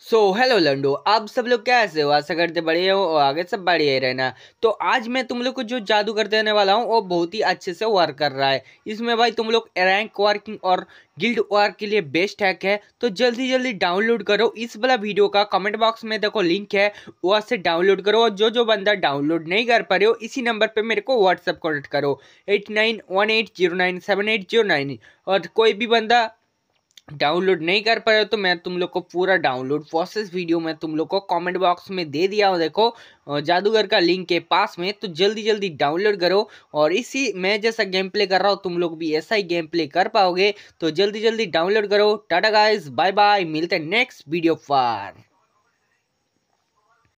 so hello लंडो आप सब लोग कैसे हो आशा करते बढ़िया हो और आगे सब बढ़िया ही रहना तो आज मैं तुम लोग को जो जादू कर देने वाला हूँ वो बहुत ही अच्छे से वर्क कर रहा है इसमें भाई तुम लोग रैंक वर्किंग और गिल्ड वर्क के लिए बेस्ट हैक है तो जल्दी जल्दी डाउनलोड करो इस वाला वीडियो का कमेंट बॉक्स में देखो लिंक है वहाँ से डाउनलोड करो और जो जो बंदा डाउनलोड नहीं कर पा रहे हो इसी नंबर पर मेरे को व्हाट्सअप कॉन्टेक्ट करो eight nine one eight zero nine seven eight zero nine और कोई भी बंदा डाउनलोड नहीं कर पाए तो मैं तुम लोग को पूरा डाउनलोड प्रोसेस वीडियो मैं तुम लोग को कमेंट बॉक्स में दे दिया हूँ देखो जादूगर का लिंक के पास में तो जल्दी जल्दी डाउनलोड करो और इसी मैं जैसा गेम प्ले कर रहा हूँ तुम लोग भी ऐसा ही गेम प्ले कर पाओगे तो जल्दी जल्दी डाउनलोड करो टाटा गाइज बाय बाय मिलते हैं नेक्स्ट वीडियो फार